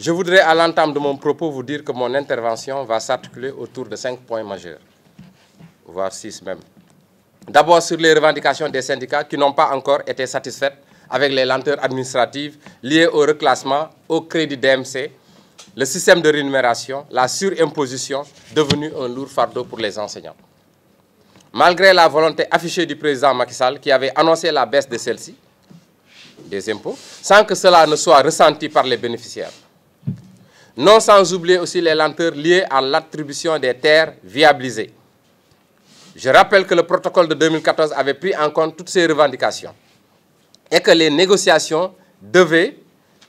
Je voudrais, à l'entame de mon propos, vous dire que mon intervention va s'articuler autour de cinq points majeurs, voire six même. D'abord sur les revendications des syndicats qui n'ont pas encore été satisfaites avec les lenteurs administratives liées au reclassement, au crédit DMC, le système de rémunération, la surimposition devenue un lourd fardeau pour les enseignants. Malgré la volonté affichée du président Macky Sall qui avait annoncé la baisse de celle-ci, des impôts, sans que cela ne soit ressenti par les bénéficiaires. Non sans oublier aussi les lenteurs liées à l'attribution des terres viabilisées. Je rappelle que le protocole de 2014 avait pris en compte toutes ces revendications et que les négociations devaient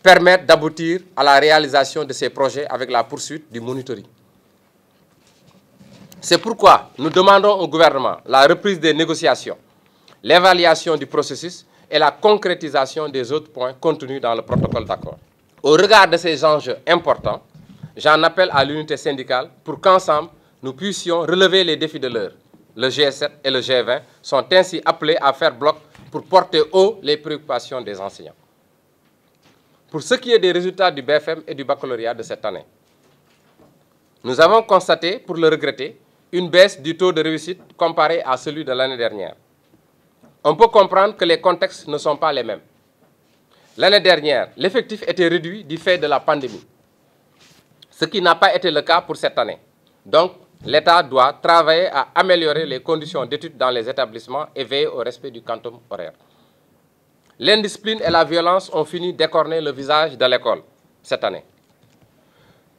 permettre d'aboutir à la réalisation de ces projets avec la poursuite du monitoring. C'est pourquoi nous demandons au gouvernement la reprise des négociations, l'évaluation du processus et la concrétisation des autres points contenus dans le protocole d'accord. Au regard de ces enjeux importants, j'en appelle à l'unité syndicale pour qu'ensemble, nous puissions relever les défis de l'heure. Le G7 et le G20 sont ainsi appelés à faire bloc pour porter haut les préoccupations des enseignants. Pour ce qui est des résultats du BFM et du baccalauréat de cette année, nous avons constaté, pour le regretter, une baisse du taux de réussite comparé à celui de l'année dernière. On peut comprendre que les contextes ne sont pas les mêmes. L'année dernière, l'effectif était réduit du fait de la pandémie, ce qui n'a pas été le cas pour cette année. Donc, l'État doit travailler à améliorer les conditions d'études dans les établissements et veiller au respect du quantum horaire. L'indiscipline et la violence ont fini d'écorner le visage de l'école cette année.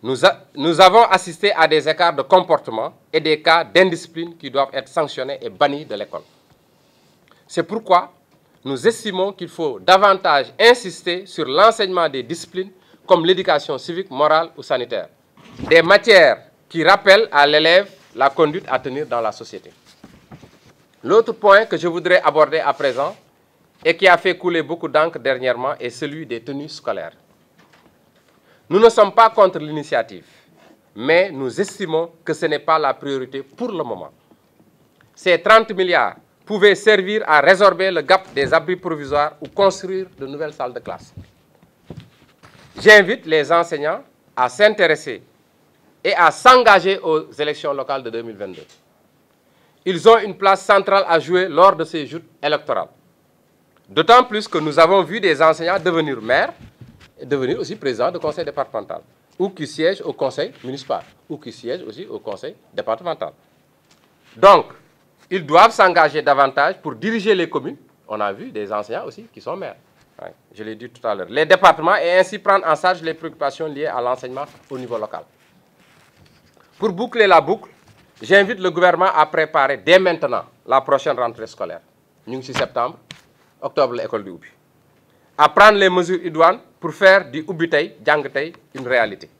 Nous, nous, avons assisté à des écarts de comportement et des cas d'indiscipline qui doivent être sanctionnés et bannis de l'école. C'est pourquoi nous estimons qu'il faut davantage insister sur l'enseignement des disciplines comme l'éducation civique, morale ou sanitaire. Des matières qui rappellent à l'élève la conduite à tenir dans la société. L'autre point que je voudrais aborder à présent et qui a fait couler beaucoup d'encre dernièrement est celui des tenues scolaires. Nous ne sommes pas contre l'initiative, mais nous estimons que ce n'est pas la priorité pour le moment. Ces 30 milliards pouvaient servir à résorber le gap des abris provisoires ou construire de nouvelles salles de classe. J'invite les enseignants à s'intéresser et à s'engager aux élections locales de 2022. Ils ont une place centrale à jouer lors de ces joutes électorales. D'autant plus que nous avons vu des enseignants devenir maires et devenir aussi présidents de conseil départemental ou qui siègent au conseil municipal ou qui siègent aussi au conseil départemental. Donc, ils doivent s'engager davantage pour diriger les communes. On a vu des enseignants aussi qui sont maires. je l'ai dit tout à l'heure. Les départements et ainsi prendre en charge les préoccupations liées à l'enseignement au niveau local. Pour boucler la boucle, j'invite le gouvernement à préparer dès maintenant la prochaine rentrée scolaire. Nous septembre, octobre, l'école du Oubi. À prendre les mesures idoines pour faire du Oubitei, Djangetei, une réalité.